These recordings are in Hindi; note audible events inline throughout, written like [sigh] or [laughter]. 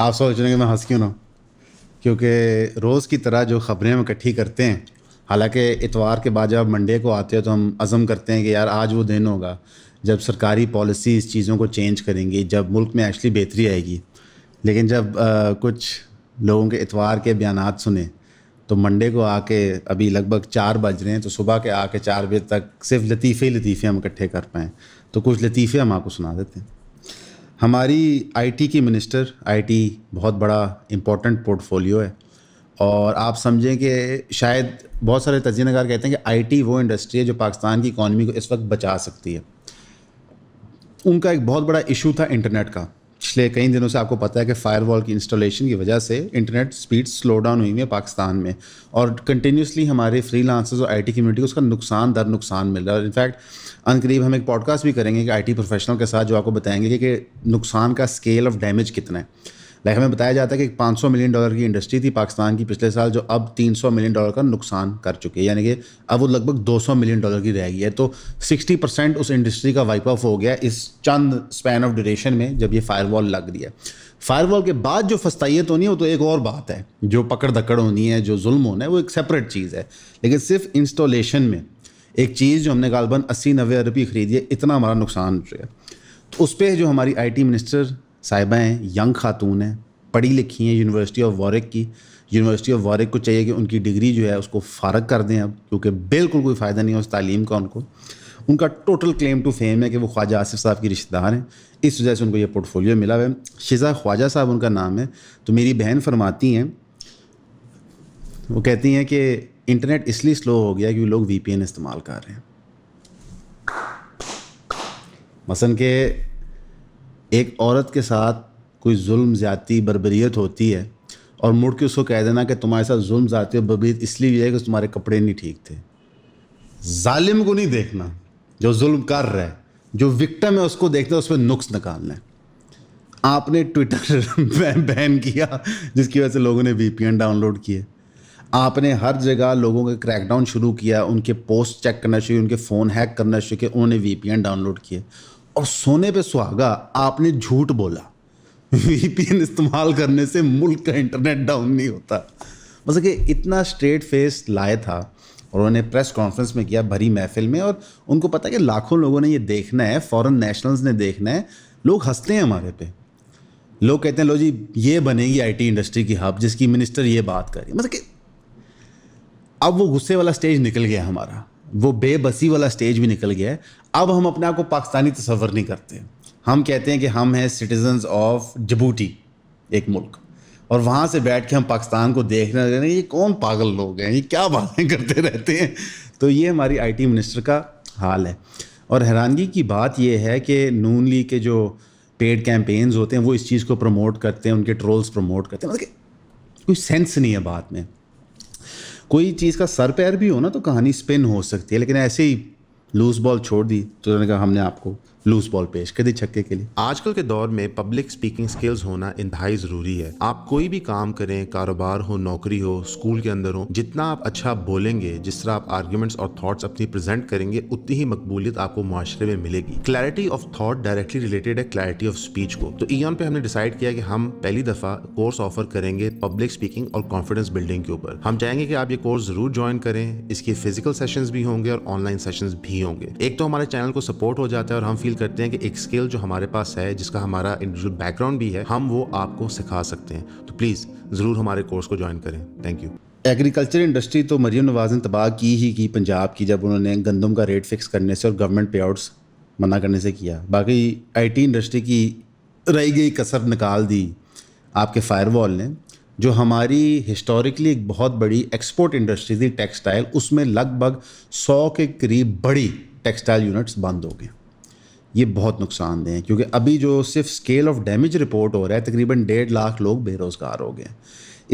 आप सोच रहे हैं कि मैं हंस क्यों ना क्योंकि रोज़ की तरह जो ख़बरें हम इकट्ठी करते हैं हालांकि इतवार के बाद जब मंडे को आते हैं तो हम अज़म करते हैं कि यार आज वो दिन होगा जब सरकारी पॉलिसी इस चीज़ों को चेंज करेंगी जब मुल्क में एक्चुअली बेहतरी आएगी लेकिन जब आ, कुछ लोगों के इतवार के बयान सुने तो मंडे को आके अभी लगभग चार बज रहे हैं तो सुबह के आके चार बजे तक सिर्फ लतीफ़े ही लतीफ़े हम इकट्ठे कर पाएँ तो कुछ लतीफ़े हम आपको सुना देते हैं हमारी आईटी की मिनिस्टर आईटी बहुत बड़ा इम्पोर्टेंट पोर्टफोलियो है और आप समझें कि शायद बहुत सारे नगार कहते हैं कि आईटी वो इंडस्ट्री है जो पाकिस्तान की इकानमी को इस वक्त बचा सकती है उनका एक बहुत बड़ा इशू था इंटरनेट का पिछले कई दिनों से आपको पता है कि फायरवॉल की इंस्टॉलेशन की वजह से इंटरनेट स्पीड स्लो डाउन हुई है पाकिस्तान में और कंटिन्यूसली हमारे फ्री और आईटी कम्युनिटी को उसका नुकसान दर नुकसान मिल रहा है और इनफैक्ट अनकरीब हम एक पॉडकास्ट भी करेंगे कि आई प्रोफेशनल के साथ जो आपको बताएंगे कि, कि नुकसान का स्केल ऑफ डैमेज कितना है लाइक हमें बताया जाता है कि 500 मिलियन डॉलर की इंडस्ट्री थी पाकिस्तान की पिछले साल जो अब 300 मिलियन डॉलर का नुकसान कर चुकी है यानी कि अब वो लगभग 200 मिलियन डॉलर की रह गई है तो 60 परसेंट उस इंडस्ट्री का वाइप ऑफ हो गया इस चंद स्पैन ऑफ ड्यूरेशन में जब ये फायर लग रही है फायर के बाद जो फस्ताइत तो होनी है वो तो एक और बात है जो पकड़ धकड़ होनी है जो जुल्म होना है वो एक सेपरेट चीज़ है लेकिन सिर्फ इंस्टॉलेशन में एक चीज़ जो हमने गालबन अस्सी नबे रुपये खरीदी है इतना हमारा नुकसान हो गया तो उस पर जो हमारी आईटी मिनिस्टर साहिबा हैं यंग खातून हैं पढ़ी लिखी हैं यूनिवर्सिटी ऑफ वारिक की यूनिवर्सिटी ऑफ वारिक को चाहिए कि उनकी डिग्री जो है उसको फ़ारग कर दें अब क्योंकि बिल्कुल कोई फ़ायदा नहीं है उस तालीम का उनको उनका टोटल क्लेम टू फेम है कि वो ख्वाजा आसिफ साहब की रिश्तेदार हैं इस वजह से उनको ये पोर्टफोलियो मिला हुआ है शिजा ख्वाजा साहब उनका नाम है तो मेरी बहन फरमाती हैं वो कहती हैं कि इंटरनेट इसलिए स्लो हो गया क्योंकि लोग वी इस्तेमाल कर रहे हैं मसन के एक औरत के साथ कोई जुल्म ज़्यादी बरबरीत होती है और मुड़ के उसको कह देना कि तुम्हारे साथ जुल्म ज़्यादी और बरबरीत इसलिए हुई है कि तुम्हारे कपड़े नहीं ठीक थे ालिम को नहीं देखना जो जुल्म कर रहा है जो विक्टम है उसको देखना उस पर नुक्स निकालना है आपने ट्विटर [laughs] बैन किया जिसकी वजह से लोगों ने एन डाउनलोड किए आपने हर जगह लोगों का क्रैकडाउन शुरू किया उनके पोस्ट चेक करना शुरू उनके फ़ोन हैक करना शुरू किया उन्होंने एन डाउनलोड किए और सोने पे सुहागा आपने झूठ बोला वीपीएन इस्तेमाल करने से मुल्क का इंटरनेट डाउन नहीं होता बस मतलब कि इतना स्ट्रेट फेस लाए था और उन्होंने प्रेस कॉन्फ्रेंस में किया भरी महफिल में और उनको पता कि लाखों लोगों ने ये देखना है फॉरेन नेशनल्स ने देखना है लोग हंसते हैं हमारे पे लोग कहते हैं लो जी ये बनेगी आईटी इंडस्ट्री की हब जिसकी मिनिस्टर ये बात कर रही मतलब कि अब वो गुस्से वाला स्टेज निकल गया हमारा वो बेबसी वाला स्टेज भी निकल गया है अब हम अपने आप को पाकिस्तानी तस्वर नहीं करते हम कहते हैं कि हम हैं सिटीजन्स ऑफ जबूटी एक मुल्क और वहाँ से बैठ के हम पाकिस्तान को देख रहे हैं ये कौन पागल लोग हैं ये क्या बातें करते रहते हैं तो ये हमारी आईटी मिनिस्टर का हाल है और हैरानगी की बात यह है कि नून लीग के जो पेड कैंपेन्स होते हैं वो इस चीज़ को प्रमोट करते हैं उनके ट्रोल्स प्रमोट करते हैं मतलब कोई सेंस नहीं है बात में कोई चीज़ का सर पैर भी हो ना तो कहानी स्पिन हो सकती है लेकिन ऐसे ही लूज बॉल छोड़ दी तो उन्होंने कहा हमने आपको लूज बॉल पेश कर दी छक्के के लिए आजकल के दौर में पब्लिक स्पीकिंग स्किल्स होना इंतहाई जरूरी है आप कोई भी काम करें कारोबार हो नौकरी हो स्कूल के अंदर हो जितना आप अच्छा बोलेंगे जिस तरह आप आर्ग्यूमेंट्स और थॉट्स अपनी प्रेजेंट करेंगे उतनी ही मकबूलियत आपको माशरे में मिलेगी clarity of thought directly related है क्लैरिटी ऑफ स्पीच को तो ईन पे हमने डिसाइड किया कि हम पहली दफा कोर्स ऑफर करेंगे पब्लिक स्पीकिंग और कॉन्फिडेंस बिल्डिंग के ऊपर हम चाहेंगे कि आप ये कोर्स जरूर ज्वाइन करें इसके फिजिकल सेशन भी होंगे और ऑनलाइन सेशन भी होंगे एक तो हमारे चैनल को सपोर्ट हो जाता है और हम फील फील करते हैं कि एक स्किल जो हमारे पास है जिसका हमारा इंडिविजुअल बैकग्राउंड भी है हम वो आपको सिखा सकते हैं तो प्लीज़ ज़रूर हमारे कोर्स को ज्वाइन करें थैंक यू एग्रीकल्चर इंडस्ट्री तो मरीम नवाज ने तबाह की ही की पंजाब की जब उन्होंने गंदम का रेट फिक्स करने से और गवर्नमेंट पे आउट्स मना करने से किया बाकी आईटी इंडस्ट्री की रही गई कसर निकाल दी आपके फायरवॉल ने जो हमारी हिस्टोरिकली एक बहुत बड़ी एक्सपोर्ट इंडस्ट्री थी टेक्सटाइल उसमें लगभग सौ के करीब बड़ी टेक्सटाइल यूनिट्स बंद हो गई ये बहुत नुकसान हैं क्योंकि अभी जो सिर्फ स्केल ऑफ डैमेज रिपोर्ट हो रहा है तकरीबन डेढ़ लाख लोग बेरोज़गार हो गए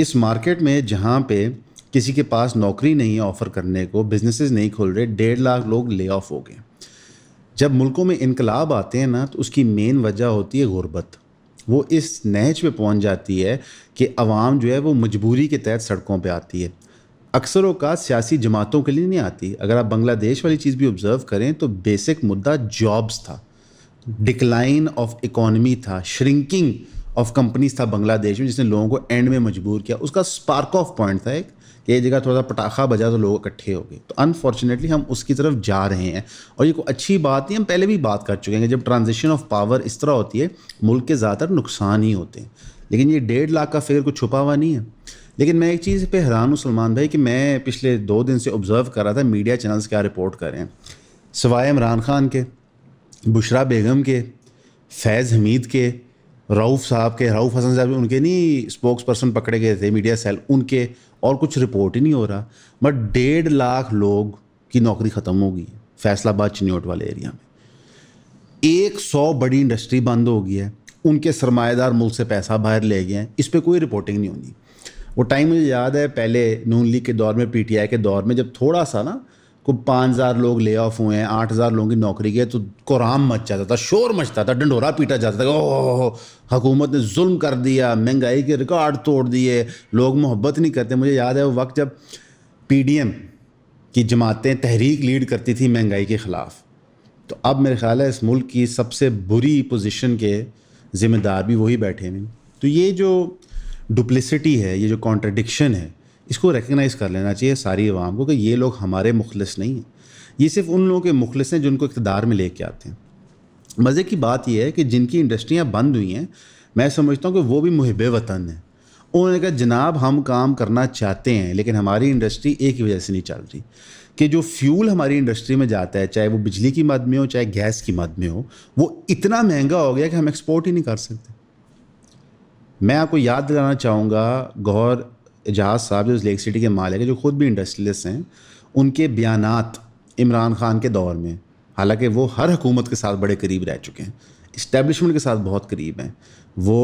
इस मार्केट में जहाँ पे किसी के पास नौकरी नहीं है ऑफ़र करने को बिजनेसेस नहीं खुल रहे डेढ़ लाख लोग ले ऑफ हो गए जब मुल्कों में इनकलाब आते हैं ना तो उसकी मेन वजह होती है गुर्बत वो इस नहज पे पहुंच जाती है कि आवाम जो है वो मजबूरी के तहत सड़कों पे आती है अक्सर अवका सियासी जमातों के लिए नहीं आती अगर आप बांग्लादेश वाली चीज़ भी ऑब्ज़र्व करें तो बेसिक मुद्दा जॉब्स था डिक्लाइन ऑफ इकोनमी था श्रिंकिंग ऑफ कंपनीज था बांग्लादेश में जिसने लोगों को एंड में मजबूर किया उसका स्पार्क ऑफ पॉइंट था एक ये जगह थोड़ा सा पटाखा बजा तो लोग इकट्ठे हो गए तो अनफॉर्चुनेटली हम उसकी तरफ जा रहे हैं और ये कोई अच्छी बात नहीं हम पहले भी बात कर चुके हैं जब ट्रांजिशन ऑफ पावर इस तरह होती है मुल्क के ज़्यादातर नुकसान ही होते हैं लेकिन ये डेढ़ लाख का फिगर कुछ छुपा हुआ नहीं है लेकिन मैं एक चीज़ पे हैरान हूँ सलमान भाई कि मैं पिछले दो दिन से ऑब्ज़र्व कर रहा था मीडिया चैनल्स क्या रिपोर्ट कर रहे हैं सवाए इमरान खान के बुशरा बेगम के फैज़ हमीद के रऊफ़ साहब के रऊफ़ हसन साहब उनके नहीं स्पोक्स पर्सन पकड़े गए थे मीडिया सेल उनके और कुछ रिपोर्ट ही नहीं हो रहा बट डेढ़ लाख लोग की नौकरी ख़त्म होगी फैसलाबाद चिन्होट वाले एरिया में एक सौ बड़ी इंडस्ट्री बंद हो गई है उनके सरमाएदार मुल्क से पैसा बाहर ले गए हैं इस पर कोई रिपोर्टिंग नहीं होनी वो टाइम मुझे याद है पहले नून लीग के दौर में पीटीआई के दौर में जब थोड़ा सा ना को पाँच हज़ार लोग ले ऑफ हुए हैं आठ हज़ार लोगों की नौकरी गए तो कोराम मच जाता था शोर मचता था डंडोरा पीटा जाता था ओह हुकूमत ने जुल्म कर दिया महंगाई के रिकॉर्ड तोड़ दिए लोग मोहब्बत नहीं करते मुझे याद है वो वक्त जब पी डी एम की जमातें तहरीक लीड करती थी महंगाई के ख़िलाफ़ तो अब मेरे ख्याल है इस मुल्क की सबसे बुरी पोजिशन के ज़िम्मेदार भी वही बैठे हैं तो ये जो डुप्लिसिटी है ये जो कॉन्ट्रडिक्शन है इसको रिकगनाइज़ कर लेना चाहिए सारी आवाम को कि ये लोग हमारे मुखलस नहीं हैं ये सिर्फ उन लोगों के मुखलस हैं जिनको इकतदार में लेके आते हैं मज़े की बात यह है कि जिनकी इंडस्ट्रियाँ बंद हुई हैं मैं समझता हूँ कि वो भी मुहब वतन हैं उन्होंने कहा जनाब हम काम करना चाहते हैं लेकिन हमारी इंडस्ट्री एक ही वजह से नहीं चल रही कि जो फ्यूल हमारी इंडस्ट्री में जाता है चाहे वो बिजली की मद में हो चाहे गैस की मद में हो वो इतना महंगा हो गया कि हम एक्सपोर्ट ही नहीं कर सकते मैं आपको याद दिलाना चाहूँगा गौर एजाज साहब जो लेक सिटी के मालिक है जो ख़ुद भी इंडस्ट्रियलिस्ट हैं उनके बयान इमरान खान के दौर में हालांकि वो हर हकूमत के साथ बड़े करीब रह चुके हैं इस्टेबलिशमेंट के साथ बहुत करीब हैं वो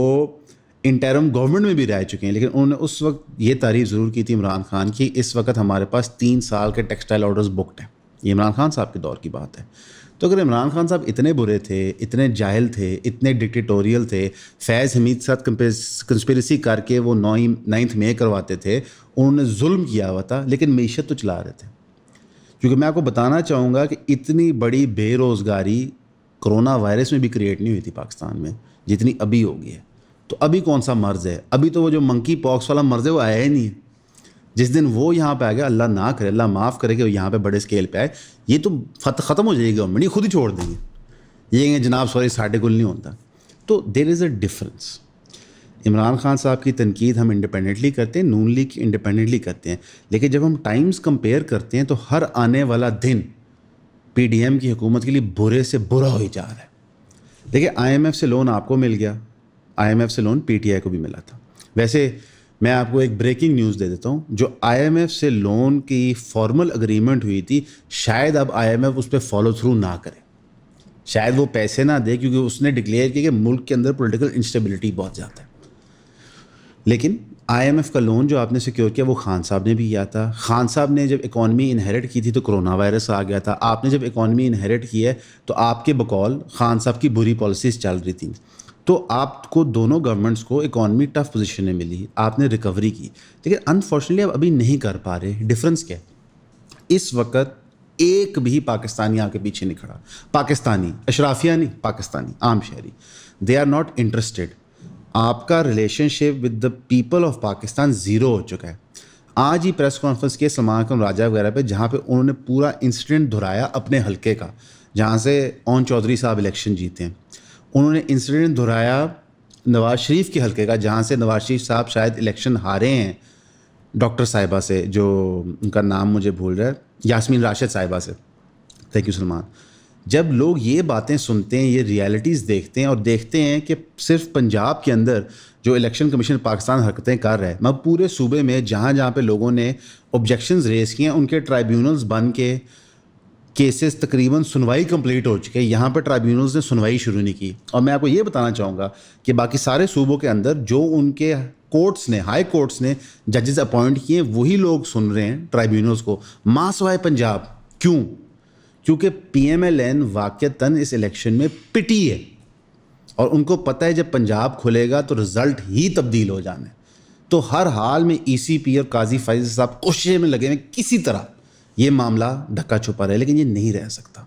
इंटरम गवर्नमेंट में भी रह चुके हैं लेकिन उन्होंने उस वक्त ये तारीफ ज़रूर की थी इमरान खान की इस वक्त हमारे पास तीन साल के टेक्सटाइल ऑर्डर्स बुकड हैं ये इमरान खान साहब के दौर की बात है तो अगर इमरान खान साहब इतने बुरे थे इतने जाहल थे इतने डिक्टेटोरियल थे फैज़ हमीद साथ कंस्परेसी करके वो नौ नाइन्थ में करवाते थे उन्होंने जुल्म किया हुआ था लेकिन मीशत तो चला रहे थे क्योंकि मैं आपको बताना चाहूँगा कि इतनी बड़ी बेरोज़गारी कोरोना वायरस में भी क्रिएट नहीं हुई थी पाकिस्तान में जितनी अभी होगी है तो अभी कौन सा मर्ज़ है अभी तो वो जो मंकी पॉक्स वाला मर्ज़ है वो आया ही नहीं है जिस दिन वो यहाँ पे आ गया अल्लाह ना करे अल्लाह माफ़ करे कि यहाँ पे बड़े स्केल पे आए ये तो फत ख़त्म हो जाएगी गवर्नमेंट ये खुद ही छोड़ देंगे ये कहेंगे जनाब सॉरी साढ़े कुल नहीं होता तो there is a difference Imran Khan साहब की तनकीद हम इंडिपेंडेंटली करते हैं नून लीग इंडिपेंडेंटली करते हैं लेकिन जब हम टाइम्स कंपेयर करते हैं तो हर आने वाला दिन एम की हुकूमत के लिए बुरे से बुरा हो ही जा रहा है देखिए एफ़ से लोन आपको मिल गया एफ से लोन आई को भी मिला था वैसे मैं आपको एक ब्रेकिंग न्यूज़ दे देता हूँ जो आईएमएफ से लोन की फॉर्मल अग्रीमेंट हुई थी शायद अब आईएमएफ उस पर फॉलो थ्रू ना करे शायद वो पैसे ना दे क्योंकि उसने डिक्लेयर किया कि मुल्क के अंदर पॉलिटिकल इंस्टेबिलिटी बहुत ज़्यादा है लेकिन आईएमएफ का लोन जो आपने सिक्योर किया वो खान साहब ने भी किया था खान साहब ने जब इकॉनमी इनहेरिट की थी तो कोरोना वायरस आ गया था आपने जब इकॉनमी इनहेरिट की है तो आपके बकौल खान साहब की बुरी पॉलिसीज़ चल रही थी तो आपको दोनों गवर्नमेंट्स को इकोनॉमी टफ पोजिशन में मिली आपने रिकवरी की लेकिन अनफॉर्चुनेटली आप अभी नहीं कर पा रहे डिफरेंस क्या है इस वक्त एक भी पाकिस्तानी आपके पीछे नहीं खड़ा पाकिस्तानी अशराफिया नहीं पाकिस्तानी आम शहरी दे आर नॉट इंटरेस्टेड आपका relationship with the people of Pakistan zero हो चुका है आज ही प्रेस कॉन्फ्रेंस किए सलमान खान राजा वगैरह पे जहाँ पे उन्होंने पूरा इंसिडेंट दोहराया अपने हलके का जहाँ से ओन चौधरी साहब इलेक्शन जीते हैं उन्होंने इंसिडेंट दोहराया नवाज शरीफ के हलके का जहाँ से नवाज शरीफ साहब शायद इलेक्शन हारे हैं डॉक्टर साहिबा से जो उनका नाम मुझे भूल रहा है यासमीन राशिद साहिबा से थैंक यू सलमान जब लोग ये बातें सुनते हैं ये रियलिटीज़ देखते हैं और देखते हैं कि सिर्फ पंजाब के अंदर जो इलेक्शन कमीशन पाकिस्तान हरकतें कर रहा है मगर पूरे सूबे में जहाँ जहाँ पे लोगों ने ऑब्जेक्शंस रेज किए हैं उनके ट्राइब्यूनल्स बन के केसेस तकरीबन सुनवाई कंप्लीट हो चुके हैं यहाँ पर ट्राइब्यूनल्स ने सुनवाई शुरू नहीं की और मैं आपको ये बताना चाहूँगा कि बाकी सारे सूबों के अंदर जो उनके कोर्ट्स ने हाई कोर्ट्स ने जजेस अपॉइंट किए वही लोग सुन रहे हैं ट्राइब्यूनल्स को मासवाए पंजाब क्यों क्योंकि पी एम एल एन वाक्यतन इस इलेक्शन में पिटी है और उनको पता है जब पंजाब खुलेगा तो रिज़ल्ट ही तब्दील हो जाना है तो हर हाल में ई सी पी और काजी फाइज साहब कोशिश में लगे हैं किसी तरह ये मामला धक्का छुपा रहे लेकिन ये नहीं रह सकता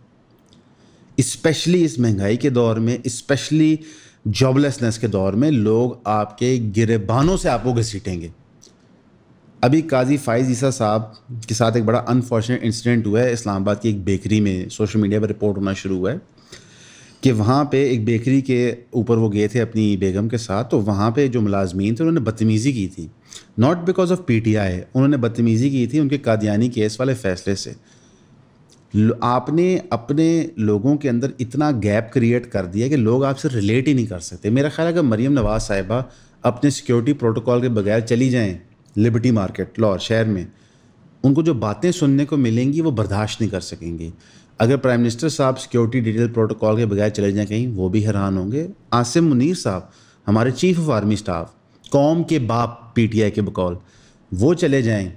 इस्पेशली इस महंगाई के दौर में इस्पेशली जॉबलेसनेस के दौर में लोग आपके गिरबानों से आपको घसीटेंगे अभी काजी फाइज ईसा साहब के साथ एक बड़ा अनफॉर्चुनेट इंसिडेंट हुआ है इस्लामाबाद की एक बेकरी में सोशल मीडिया पर रिपोर्ट होना शुरू हुआ है कि वहाँ पे एक बेकरी के ऊपर वो गए थे अपनी बेगम के साथ तो वहाँ पे जो मुलाजमीन थे उन्होंने बदतमीज़ी की थी नॉट बिकॉज ऑफ पी उन्होंने बदतमीज़ी की थी उनके कादियानी केस वाले फ़ैसले से आपने अपने लोगों के अंदर इतना गैप क्रिएट कर दिया कि लोग आपसे रिलेट ही नहीं कर सकते मेरा ख्याल है अगर मरीम नवाज़ साहिबा अपने सिक्योरिटी प्रोटोकॉल के बगैर चली जाएँ लिबर्टी मार्केट लाहौर शहर में उनको जो बातें सुनने को मिलेंगी वो बर्दाश्त नहीं कर सकेंगी अगर प्राइम मिनिस्टर साहब सिक्योरिटी डिटेल प्रोटोकॉल के बगैर चले जाएँ कहीं वो भी हैरान होंगे आसिम मुनीर साहब हमारे चीफ ऑफ आर्मी स्टाफ कौम के बाप पीटीआई के बकौल वो चले जाएं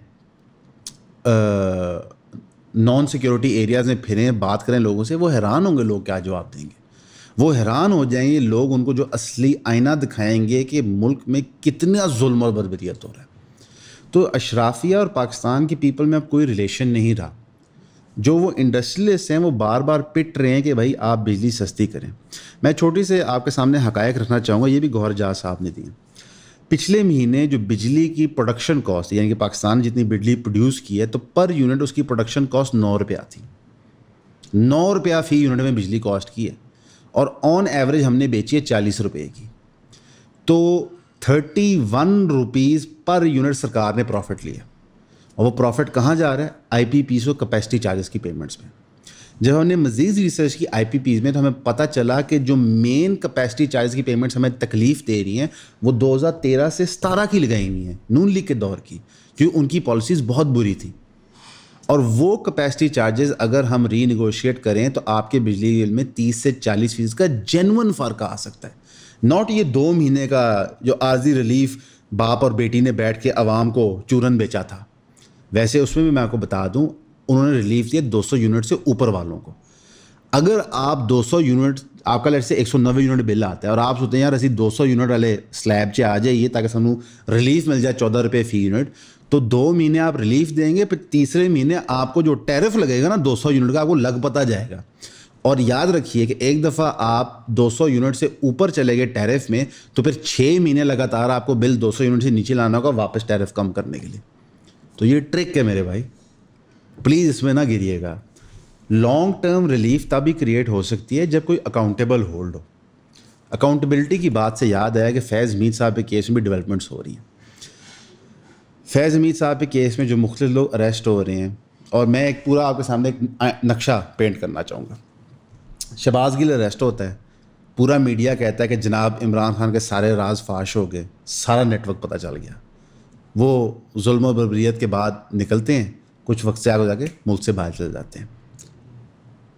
नॉन सिक्योरिटी एरियाज़ में फिरें बात करें लोगों से वो हैरान होंगे लोग क्या जवाब देंगे वो हैरान हो जाएंगे लोग उनको जो असली आईना दिखाएंगे कि मुल्क में कितना जुल्म और बरबरीत हो रहा है तो अशराफिया और पाकिस्तान के पीपल में अब कोई रिलेशन नहीं रहा जो वो इंडस्ट्रियलिस्ट हैं वो बार बार पिट रहे हैं कि भाई आप बिजली सस्ती करें मैं छोटी से आपके सामने हकायक रखना चाहूँगा ये भी गौर जहाँ साहब ने दी पिछले महीने जो बिजली की प्रोडक्शन कॉस्ट यानी कि पाकिस्तान ने जितनी बिजली प्रोड्यूस की है तो पर यूनिट उसकी प्रोडक्शन कॉस्ट नौ रुपया थी नौ रुपया फी यूनिट में बिजली कॉस्ट की है और ऑन एवरेज हमने बेची है चालीस रुपये की तो thirty one rupees per unit सरकार ने प्रॉफिट लिया और वो प्रॉफिट कहाँ जा रहा है आई पी पीज और कैपेसिटी चार्जेस की पेमेंट्स में जब हमने मजीद रिसर्च की आई पी पीज में तो हमें पता चला कि जो मेन कैपेसिटी चार्जेस की पेमेंट्स हमें तकलीफ दे रही हैं वो 2013 से सतारह की लगाई हुई हैं नून लीग के दौर की क्योंकि उनकी पॉलिसीज़ बहुत बुरी थी और वो कैपेसिटी चार्जेस अगर हम रीनिगोशिएट करें तो आपके बिजली बिल में 30 से 40 फीसद का जेनवन फ़र्क आ सकता है नॉट ये दो महीने का जो आर्जी रिलीफ बाप और बेटी ने बैठ के आवाम को चूरन बेचा था वैसे उसमें भी मैं आपको बता दूं उन्होंने रिलीफ दिया 200 यूनिट से ऊपर वालों को अगर आप 200 यूनिट आपका लेट से 190 यूनिट बिल आता है और आप सोचते हैं यार असी 200 यूनिट वाले स्लैब से आ जाइए ताकि सू रिलीफ मिल जाए चौदह रुपये फी यूनिट तो दो महीने आप रिलीफ देंगे फिर तीसरे महीने आपको जो टैरिफ लगेगा ना 200 यूनिट का आपको लग पता जाएगा और याद रखिए कि एक दफ़ा आप 200 यूनिट से ऊपर चले गए टैरिफ में तो फिर छः महीने लगातार आपको बिल 200 यूनिट से नीचे लाना होगा वापस टैरिफ कम करने के लिए तो ये ट्रिक है मेरे भाई प्लीज़ इसमें ना गिरिएगा लॉन्ग टर्म रिलीफ तभी क्रिएट हो सकती है जब कोई अकाउंटेबल होल्ड हो अकाउंटेबिलिटी की बात से याद आया कि फैज़ मीर साहब के केस में भी डेवलपमेंट्स हो रही हैं फैज़ मीर साहब के केस में जो मुख्तु लोग अरेस्ट हो रहे हैं और मैं एक पूरा आपके सामने एक नक्शा पेंट करना चाहूँगा शबाज गिल अरेस्ट होता है पूरा मीडिया कहता है कि जनाब इमरान खान के सारे राज फाश हो गए सारा नेटवर्क पता चल गया वो जुल्म बरबरीत के बाद निकलते हैं कुछ वक्त से आगे जाके मुल्क से बाहर चले जाते हैं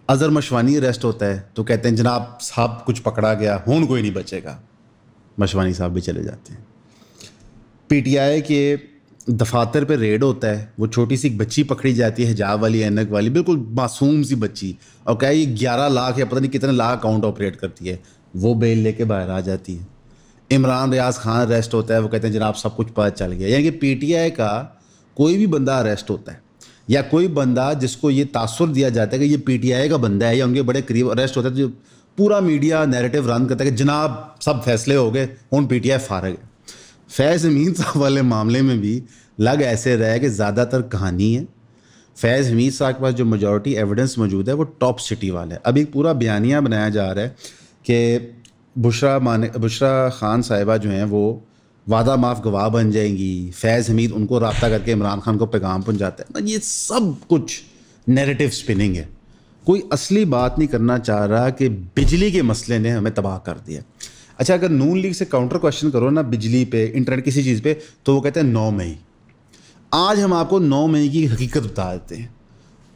अज़र मशवानी अरेस्ट होता है तो कहते हैं जनाब साहब कुछ पकड़ा गया होन कोई नहीं बचेगा मशवानी साहब भी चले जाते हैं पीटीआई के दफातर पे रेड होता है वो छोटी सी बच्ची पकड़ी जाती है हिजाब वाली एनक वाली बिल्कुल मासूम सी बच्ची और क्या ये ग्यारह लाख या पता नहीं कितने लाख अकाउंट ऑपरेट करती है वो बेल लेके बाहर आ जाती है इमरान रियाज खान अरेस्ट होता है वो कहते हैं जनाब सब कुछ पता चल गया यानी कि पीटीआई का कोई भी बंदा अरेस्ट होता है या कोई बंदा जिसको ये तासुर दिया जाता है कि ये पीटीआई का बंदा है या उनके बड़े करीब अरेस्ट होता है तो जो पूरा मीडिया नैरेटिव रन करता है कि जनाब सब फैसले हो गए उन पी टी आई फारग है फैज़ अमीन साहब वाले मामले में भी लग ऐसे रहे कि ज़्यादातर कहानी है फैज़ हमीद साहब के पास जो मेजोरिटी एविडेंस मौजूद है वो टॉप सिटी वाला है अभी पूरा बयानिया बनाया जा रहा है कि बुशरा माने बुशरा खान साहिबा जो हैं वो वादा माफ़ गवाह बन जाएंगी फैज़ हमीद उनको रबता करके इमरान खान को पैगाम पहुँचाते हैं ना मतलब ये सब कुछ नेरेटिव स्पिनिंग है कोई असली बात नहीं करना चाह रहा कि बिजली के मसले ने हमें तबाह कर दिया अच्छा अगर नून लीग से काउंटर क्वेश्चन करो ना बिजली पे इंटरनेट किसी चीज़ पे तो वो कहते हैं नौ मई आज हम आपको नौ मई की हकीकत बता देते हैं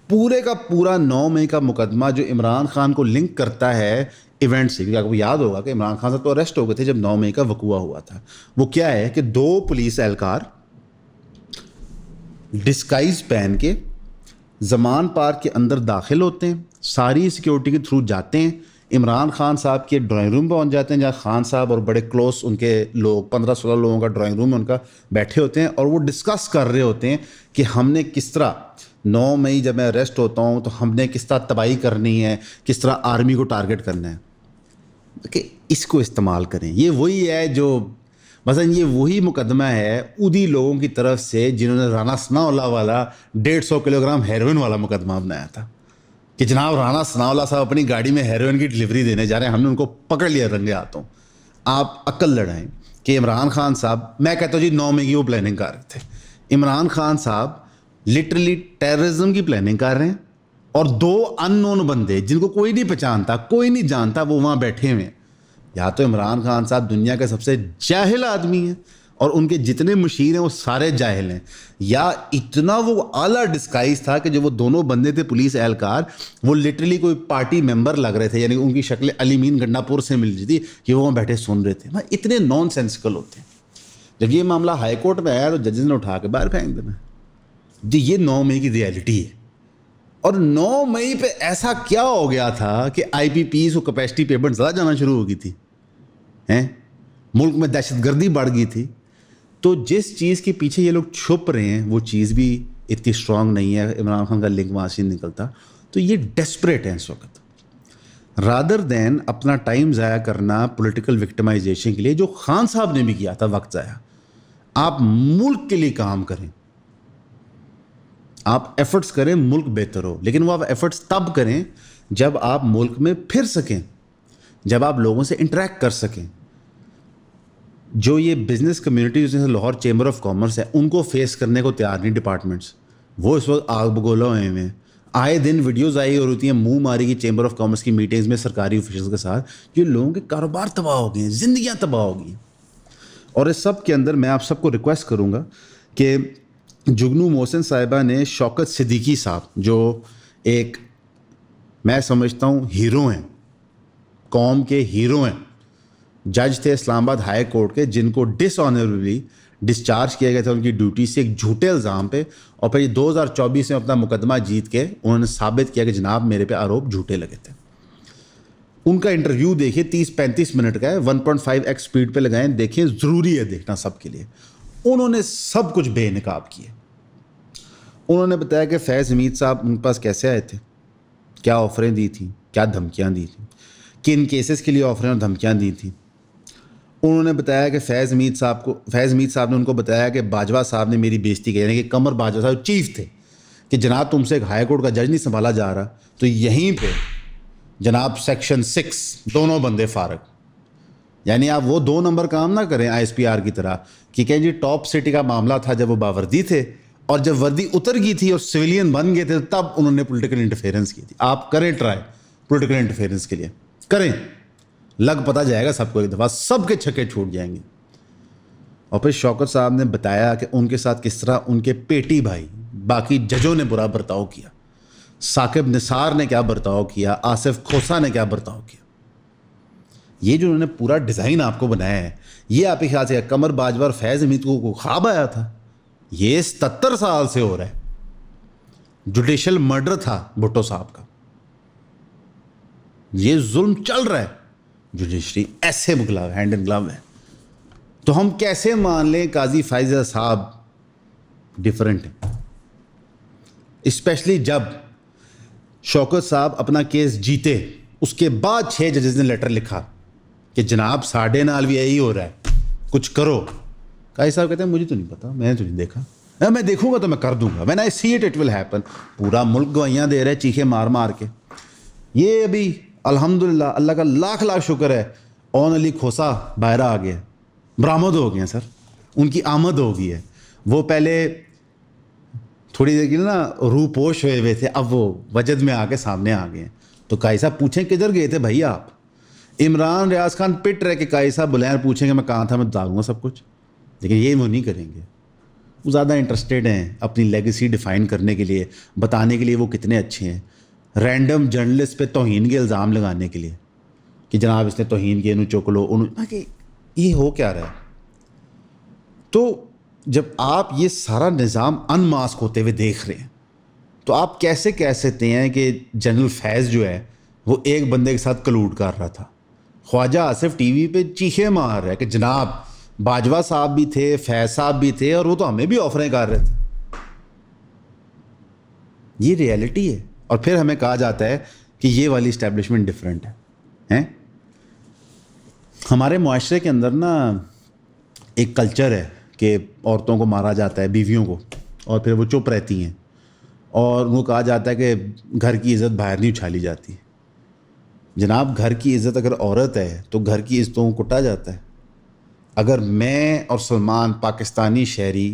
पूरे का पूरा नौ मई का मुकदमा जो इमरान खान को लिंक करता है इवेंट से क्योंकि आपको याद होगा कि इमरान खान साहब तो अरेस्ट हो गए थे जब नौ मई का वकुआ हुआ था वो क्या है कि दो पुलिस एहलकार डिस्काइज पहन के जमान पार्क के अंदर दाखिल होते हैं सारी सिक्योरिटी के थ्रू जाते हैं इमरान खान साहब के ड्राइंग रूम पहुंच जाते हैं जहाँ खान साहब और बड़े क्लोज उनके लोग पंद्रह सोलह लोगों का ड्राइंग रूम में उनका बैठे होते हैं और वो डिस्कस कर रहे होते हैं कि हमने किस तरह नौ मई जब मैं अरेस्ट होता हूँ तो हमने किस तरह तबाही करनी है किस तरह आर्मी को टारगेट करना है कि इसको इस्तेमाल करें ये वही है जो मसलन ये वही मुकदमा है उदी लोगों की तरफ से जिन्होंने राना सनाउल्ला वाला डेढ़ सौ किलोग्राम हेरोइन वाला मुकदमा बनाया था कि जनाब राना सनाउल्ला साहब अपनी गाड़ी में हेरोइन की डिलीवरी देने जा रहे हैं हमने उनको पकड़ लिया रंगे हाथों आप अक्ल लड़ाएं कि इमरान खान साहब मैं कहता हूँ जी नौ में की वो प्लानिंग कर रहे थे इमरान खान साहब लिटरली टेररिज्म की प्लानिंग कर रहे हैं और दो अननोन बंदे जिनको कोई नहीं पहचानता कोई नहीं जानता वो वहाँ बैठे हुए हैं या तो इमरान खान साहब दुनिया के सबसे जाहिल आदमी हैं और उनके जितने मशीर हैं वो सारे जाहिल हैं या इतना वो आला डिस्काइज था कि जो वो दोनों बंदे थे पुलिस एहलकार वो लिटरली कोई पार्टी मेंबर लग रहे थे यानी उनकी शक्लें अलीमीन गंडापुर से मिल रही थी कि वो वहाँ बैठे सुन रहे थे मैं इतने नॉन सेंसिकल होते हैं जब ये मामला हाईकोर्ट में आया तो जजेस ने उठा के बाहर फेंक देना जी ये नौ मई की रियलिटी है और 9 मई पे ऐसा क्या हो गया था कि पी को कैपेसिटी पेमेंट ज़्यादा जाना शुरू हो गई थी हैं मुल्क में दहशतगर्दी बढ़ गई थी तो जिस चीज़ के पीछे ये लोग छुप रहे हैं वो चीज़ भी इतनी स्ट्रांग नहीं है इमरान खान का लिंक वहाँ से निकलता तो ये डेस्परेट है इस वक्त रादर दैन अपना टाइम ज़ाया करना पोलिटिकल विक्टमाइजेशन के लिए जो खान साहब ने भी किया था वक्त ज़ाया आप मुल्क के लिए काम करें आप एफर्ट्स करें मुल्क बेहतर हो लेकिन वो आप एफर्ट्स तब करें जब आप मुल्क में फिर सकें जब आप लोगों से इंटरेक्ट कर सकें जो ये बिज़नेस कम्युनिटीज जैसे लाहौर चैम्बर ऑफ कॉमर्स है उनको फेस करने को तैयार नहीं डिपार्टमेंट्स वो इस वक्त आग बगोला हुए हुए हैं आए दिन वीडियोस आई और होती हैं मुंह मारी की चैम्बर ऑफ कॉमर्स की मीटिंग्स में सरकारी ऑफिशल के साथ जो लोगों के कारोबार तबाह हो गए हैं ज़िंदियाँ तबाह हो गई और इस सब के अंदर मैं आप सबको रिक्वेस्ट करूँगा कि जुगनू मोहसिन साहिबा ने शौकत सिद्दीकी साहब जो एक मैं समझता हूँ हीरो हैं कौम के हीरो हैं जज थे इस्लामाबाद हाई कोर्ट के जिनको डिसऑनरेबली डिस्चार्ज किया गया था उनकी ड्यूटी से एक झूठे इल्ज़ाम पे और फिर 2024 में अपना मुकदमा जीत के उन्होंने साबित किया कि जनाब मेरे पे आरोप झूठे लगे थे उनका इंटरव्यू देखिए 30-35 मिनट का है 1.5 एक्स स्पीड पे लगाएं देखिए ज़रूरी है देखना सबके लिए उन्होंने सब कुछ बेनकाब किए उन्होंने बताया कि फैज़ हमीद साहब उनके पास कैसे आए थे क्या ऑफ़रें दी थी क्या धमकियाँ दी थी किन केसेस के लिए ऑफ़रें और धमकियाँ दी थी उन्होंने बताया कि फैज़ हमीद साहब को फैज़ हमीद साहब ने उनको बताया कि बाजवा साहब ने मेरी बेजती की यानी कि कमर बाजवा साहब चीफ थे कि जनाब तुमसे एक हाई कोर्ट का जज नहीं संभाला जा रहा तो यहीं पे जनाब सेक्शन सिक्स दोनों बंदे फारग यानी आप वो दो नंबर काम ना करें आईएसपीआर की तरह कि कहें जी टॉप सिटी का मामला था जब वो बावर्दी थे और जब वर्दी उतर गई थी और सिविलियन बन गए थे तब उन्होंने पॉलिटिकल इंटरफेरेंस की थी आप करें ट्राई पॉलिटिकल इंटरफेरेंस के लिए करें लग पता जाएगा सबको एक दफ़ा सबके छक्के छूट जाएंगे और फिर शौकत साहब ने बताया कि उनके साथ किस तरह उनके पेटी भाई बाकी जजों ने बुरा बर्ताव किया साकिब निसार ने क्या बर्ताव किया आसिफ खोसा ने क्या बर्ताव किया ये जो उन्होंने पूरा डिज़ाइन आपको बनाया है ये आपके ख्याल से कमर बाजवा और फैज़ हमीद को ख्वाब आया था ये सतर साल से हो रहा है जुडिशल मर्डर था भुट्टो साहब का ये जुल्म चल रहा है जुडिशरी ऐसे मुगलाव हैंड इन ग्लव है तो हम कैसे मान लें काजी फाइजा साहब डिफरेंट है स्पेशली जब शौकत साहब अपना केस जीते उसके बाद छह जजेस ने लेटर लिखा कि जनाब साढ़े नाल भी यही हो रहा है कुछ करो काई साहब कहते हैं मुझे तो नहीं पता मैंने तो नहीं देखा ना मैं देखूंगा तो मैं कर दूंगा man I see it it will happen पूरा मुल्क गवाइयाँ दे रहे चीखे मार मार के ये अभी अल्हम्दुलिल्लाह अल्लाह का लाख लाख शुक्र है ओन अली खोसा बाहरा आ गया बरामद हो गए सर उनकी आमद हो गई है वो पहले थोड़ी देर के लिए ना रूपोश हुए हुए थे अब वो वजद में आके सामने आ गए तो काई साहब पूछें किधर गए थे भैया आप इमरान रियाज खान पिट रहे कि काई साहब बुलैन पूछेंगे मैं कहाँ था मैं दागूँगा सब कुछ लेकिन ये वो नहीं करेंगे वो ज़्यादा इंटरेस्टेड हैं अपनी लेगेसी डिफ़ाइन करने के लिए बताने के लिए वो कितने अच्छे हैं रैंडम जर्नलिस्ट पे तोहन के इल्ज़ाम लगाने के लिए कि जनाब इसने तोहन के चुक लो उन कि ये हो क्या रहा है तो जब आप ये सारा निज़ाम अनमास्क होते हुए देख रहे हैं तो आप कैसे कह सकते हैं कि जनरल फैज़ जो है वो एक बंदे के साथ कलूट कर रहा था ख्वाजा आसिफ टीवी पे चीखे मार रहा है कि जनाब बाजवा साहब भी थे फैज साहब भी थे और वो तो हमें भी ऑफरें कर रहे थे ये रियलिटी है और फिर हमें कहा जाता है कि ये वाली इस्टेब्लिशमेंट डिफरेंट है हैं हमारे माशरे के अंदर ना एक कल्चर है कि औरतों को मारा जाता है बीवियों को और फिर वो चुप रहती हैं और उनको कहा जाता है कि घर की इज़्ज़त बाहर नहीं उछाली जाती जनाब घर की इज़्ज़त अगर औरत है तो घर की इज्जतों को कुटा जाता है अगर मैं और सलमान पाकिस्तानी शहरी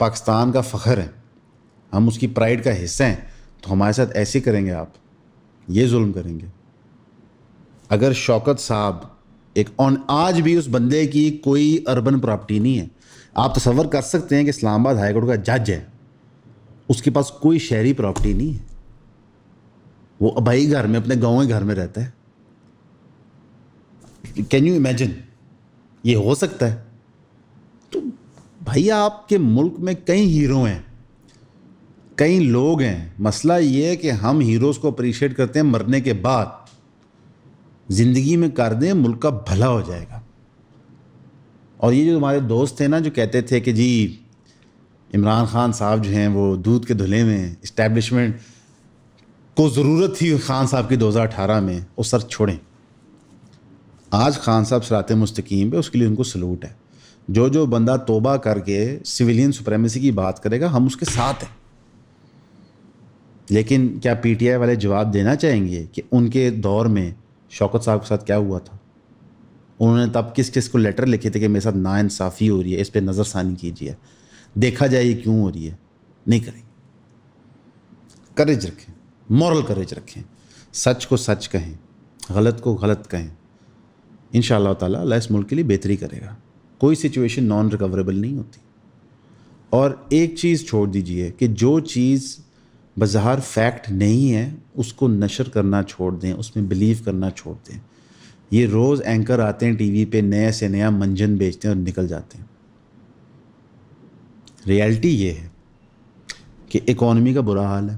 पाकिस्तान का फ़ख्र हैं हम उसकी प्राइड का हिस्सा हैं तो हमारे साथ ऐसे करेंगे आप ये जुल्म करेंगे अगर शौकत साहब एक ऑन आज भी उस बंदे की कोई अर्बन प्रॉपर्टी नहीं है आप तस्वर कर सकते हैं कि इस्लामाबाद हाईकोर्ट का जज है उसके पास कोई शहरी प्रॉपर्टी नहीं है वो अबाई घर में अपने गाँव घर में रहता है कैन यू इमेजिन ये हो सकता है तो भैया आपके मुल्क में कई हीरो हैं कई लोग हैं मसला ये है कि हम हीरोज़ को अप्रिशिएट करते हैं मरने के बाद ज़िंदगी में कर दें मुल्क का भला हो जाएगा और ये जो हमारे दोस्त थे ना जो कहते थे कि जी इमरान खान साहब जो हैं वो दूध के धुले में इस्टेब्लिशमेंट को ज़रूरत थी खान साहब की 2018 में वो सर छोड़ें आज खान साहब सरात मुस्तकीम पे उसके लिए उनको सलूट है जो जो बंदा तोबा करके सिविलियन सुप्रेमेसी की बात करेगा हम उसके साथ हैं लेकिन क्या पीटीआई वाले जवाब देना चाहेंगे कि उनके दौर में शौकत साहब के साथ क्या हुआ था उन्होंने तब किस किस को लेटर लिखे थे कि मेरे साथ नाानसाफ़ी हो रही है इस पर नज़रसानी कीजिए देखा जाए ये क्यों हो रही है नहीं करेंगे करेज रखें मॉरल करेज रखें सच को सच कहें गलत को गलत कहें इन ताला इस मुल्क के लिए बेहतरी करेगा कोई सिचुएशन नॉन रिकवरेबल नहीं होती और एक चीज़ छोड़ दीजिए कि जो चीज़ बाजार फैक्ट नहीं है उसको नशर करना छोड़ दें उसमें बिलीव करना छोड़ दें ये रोज़ एंकर आते हैं टीवी पे नया से नया मंजन बेचते हैं और निकल जाते हैं रियलिटी ये है कि इकोनॉमी का बुरा हाल है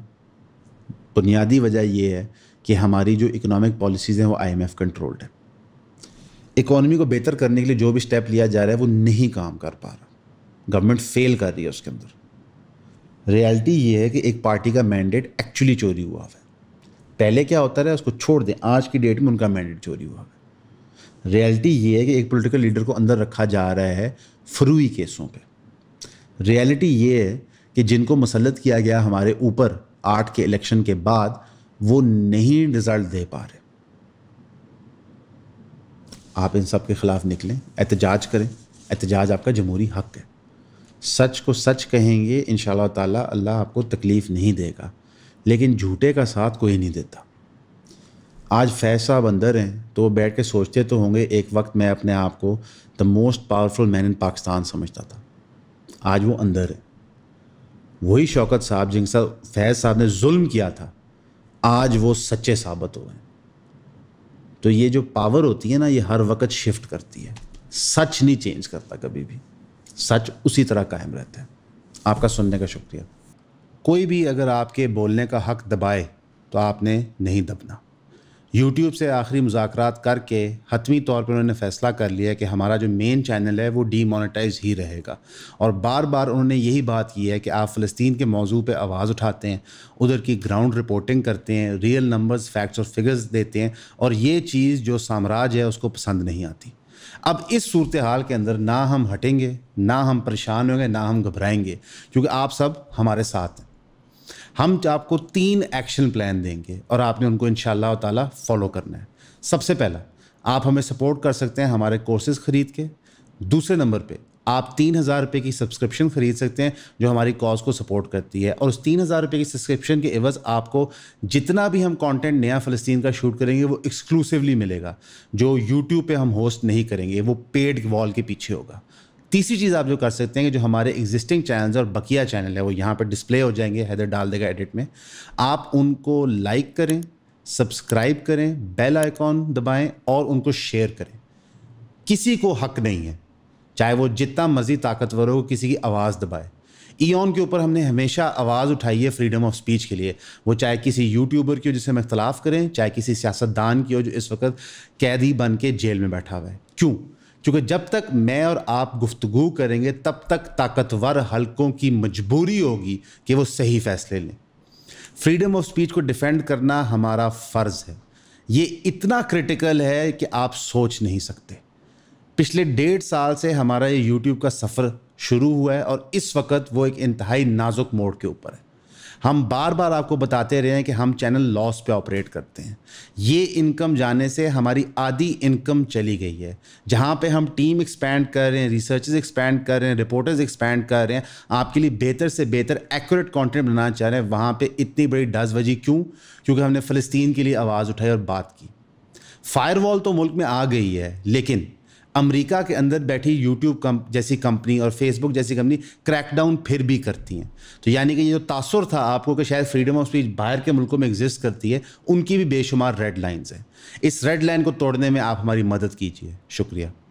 बुनियादी वजह यह है कि हमारी जो इकोनॉमिक पॉलिसीज़ हैं वो आईएमएफ कंट्रोल्ड है इकोनॉमी को बेहतर करने के लिए जो भी स्टेप लिया जा रहा है वो नहीं काम कर पा रहा गवर्नमेंट फेल कर रही है उसके अंदर रियलिटी ये है कि एक पार्टी का मैंडेट एक्चुअली चोरी हुआ है पहले क्या होता रहा उसको छोड़ दें आज की डेट में उनका मैंडेट चोरी हुआ है रियलिटी ये है कि एक पॉलिटिकल लीडर को अंदर रखा जा रहा है फ्रूई केसों पे रियलिटी ये है कि जिनको मुसलत किया गया हमारे ऊपर आठ के इलेक्शन के बाद वो नहीं रिज़ल्ट दे पा रहे आप इन सब के ख़िलाफ़ निकलें एहतजाज करें एहतजाज आपका जमहूरी हक है सच को सच कहेंगे इन ताला अल्लाह आपको तकलीफ़ नहीं देगा लेकिन झूठे का साथ कोई नहीं देता आज फैसा बंदर हैं तो बैठ के सोचते तो होंगे एक वक्त मैं अपने आप को the most powerful man in Pakistan समझता था आज वो अंदर है वही शौकत साहब जिनके फैज़ साहब ने जुल्म किया था आज वो सच्चे साबित हुए हैं तो ये जो पावर होती है ना ये हर वक्त शिफ्ट करती है सच नहीं चेंज करता कभी भी सच उसी तरह कायम रहता है आपका सुनने का शुक्रिया कोई भी अगर आपके बोलने का हक दबाए तो आपने नहीं दबना यूट्यूब से आखिरी मुजाकर करके हतमी तौर पर उन्होंने फ़ैसला कर लिया कि हमारा जो मेन चैनल है वो डीमोनेटाइज ही रहेगा और बार बार उन्होंने यही बात की है कि आप फ़लस्तीन के मौजू पर आवाज़ उठाते हैं उधर की ग्राउंड रिपोर्टिंग करते हैं रियल नंबर्स फैक्ट्स और फिगर्स देते हैं और ये चीज़ जो साम्राज्य है उसको पसंद नहीं आती अब इस सूरत हाल के अंदर ना हम हटेंगे ना हम परेशान होंगे ना हम घबराएंगे क्योंकि आप सब हमारे साथ हैं हम तो आपको तीन एक्शन प्लान देंगे और आपने उनको इन ताला फॉलो करना है सबसे पहला आप हमें सपोर्ट कर सकते हैं हमारे कोर्सेज ख़रीद के दूसरे नंबर पे आप तीन हज़ार रुपये की सब्सक्रिप्शन ख़रीद सकते हैं जो हमारी कॉज को सपोर्ट करती है और उस तीन हज़ार रुपये की सब्सक्रिप्शन के एवज आपको जितना भी हम कंटेंट नया फ़लस्तीन का शूट करेंगे वो एक्सक्लूसिवली मिलेगा जो यूट्यूब पे हम होस्ट नहीं करेंगे वो पेड वॉल के पीछे होगा तीसरी चीज़ आप जो कर सकते हैं कि जो हमारे एग्जिस्टिंग चैनल्स और बकिया चैनल है वो यहाँ पर डिस्प्ले हो जाएंगे हैदर डाल देगा एडिट में आप उनको लाइक करें सब्सक्राइब करें बेल आइकॉन दबाएं और उनको शेयर करें किसी को हक नहीं है चाहे वो जितना मर्जी ताकतवर हो किसी की आवाज़ दबाए ईन के ऊपर हमने हमेशा आवाज़ उठाई है फ्रीडम ऑफ स्पीच के लिए वो चाहे किसी यूट्यूबर की हो जिसे हम इख्तलाफ करें चाहे किसी सियासतदान की हो जो इस वक्त कैदी बन के जेल में बैठा हुआ है क्यों क्योंकि जब तक मैं और आप गुफ्तु करेंगे तब तक ताकतवर हलकों की मजबूरी होगी कि वो सही फैसले लें फ्रीडम ऑफ स्पीच को डिफेंड करना हमारा फ़र्ज़ है ये इतना क्रिटिकल है कि आप सोच नहीं सकते पिछले डेढ़ साल से हमारा ये यूट्यूब का सफ़र शुरू हुआ है और इस वक्त वो एक इंतहाई नाजुक मोड़ के ऊपर है हम बार बार आपको बताते रहे हैं कि हम चैनल लॉस पे ऑपरेट करते हैं ये इनकम जाने से हमारी आधी इनकम चली गई है जहाँ पे हम टीम एक्सपैंड कर रहे हैं रिसर्च एक्सपैंड कर रहे हैं रिपोर्टर्स एक्सपैंड कर रहे हैं आपके लिए बेहतर से बेहतर एक्यूरेट कॉन्टेंट बनाना चाह रहे हैं वहाँ पर इतनी बड़ी डजबजी क्यों क्योंकि हमने फ़लस्तीन के लिए आवाज़ उठाई और बात की फायरवॉल तो मुल्क में आ गई है लेकिन अमेरिका के अंदर बैठी यूट्यूब कम, जैसी कंपनी और फेसबुक जैसी कंपनी क्रैकडाउन फिर भी करती हैं तो यानी कि ये जो तासर था आपको कि शायद फ्रीडम ऑफ स्पीच बाहर के मुल्कों में एग्जिस्ट करती है उनकी भी बेशुमार रेड लाइन्स हैं इस रेड लाइन को तोड़ने में आप हमारी मदद कीजिए शुक्रिया